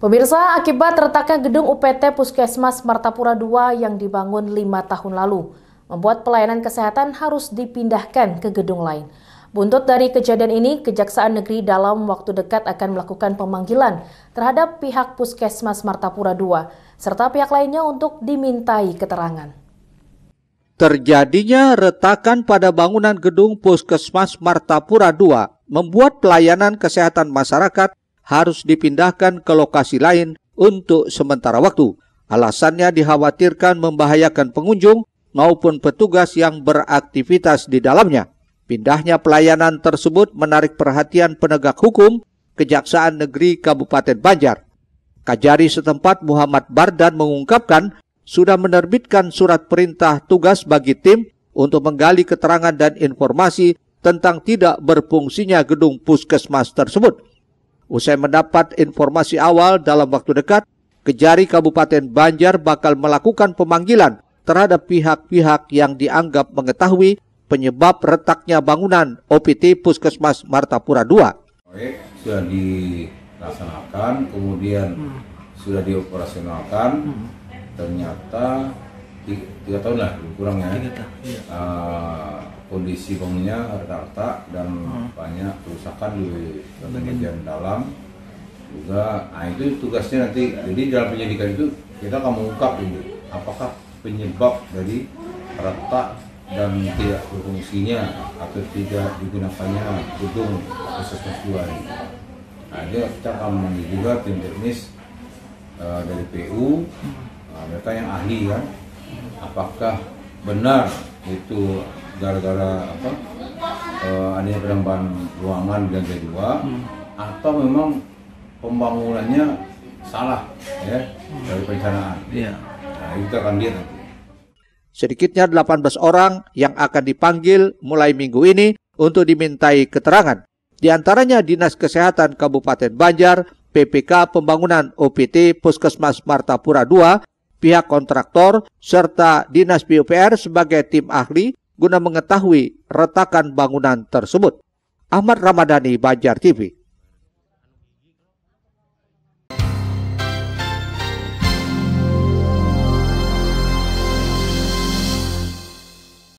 Pemirsa, akibat retaknya gedung UPT Puskesmas Martapura II yang dibangun lima tahun lalu, membuat pelayanan kesehatan harus dipindahkan ke gedung lain. Buntut dari kejadian ini, Kejaksaan Negeri dalam waktu dekat akan melakukan pemanggilan terhadap pihak Puskesmas Martapura II, serta pihak lainnya untuk dimintai keterangan. Terjadinya retakan pada bangunan gedung Puskesmas Martapura II membuat pelayanan kesehatan masyarakat harus dipindahkan ke lokasi lain untuk sementara waktu. Alasannya dikhawatirkan membahayakan pengunjung maupun petugas yang beraktivitas di dalamnya. Pindahnya pelayanan tersebut menarik perhatian penegak hukum Kejaksaan Negeri Kabupaten Banjar. Kajari setempat Muhammad Bardan mengungkapkan sudah menerbitkan surat perintah tugas bagi tim untuk menggali keterangan dan informasi tentang tidak berfungsinya gedung puskesmas tersebut. Usai mendapat informasi awal dalam waktu dekat, Kejari Kabupaten Banjar bakal melakukan pemanggilan terhadap pihak-pihak yang dianggap mengetahui penyebab retaknya bangunan OPT Puskesmas Martapura II. Proyek sudah dilaksanakan, kemudian hmm. sudah dioperasionalkan, hmm. ternyata tiga tahun lah kurang ya. Tiga tahun. retak iya. Uh, ah, kondisi dan hmm namanya kerusakan di bagian dalam juga nah itu tugasnya nanti jadi dalam penyidikan itu kita akan mengungkap ini apakah penyebab dari retak dan tidak berfungsinya atau tidak digunakannya gedung proses dua Nah, dia kita akan memanggil juga tim teknis uh, dari PU, uh, eh, mereka yang ahli kan, apakah benar itu gara-gara apa uh, eh, adanya penambahan ruangan di lantai dua hmm. atau memang pembangunannya salah ya hmm. dari perencanaan. Yeah. Nah, itu akan lihat Sedikitnya 18 orang yang akan dipanggil mulai minggu ini untuk dimintai keterangan. Di antaranya Dinas Kesehatan Kabupaten Banjar, PPK Pembangunan OPT Puskesmas Martapura II, pihak kontraktor, serta Dinas PUPR sebagai tim ahli guna mengetahui retakan bangunan tersebut. Ahmad Ramadhani Banjar TV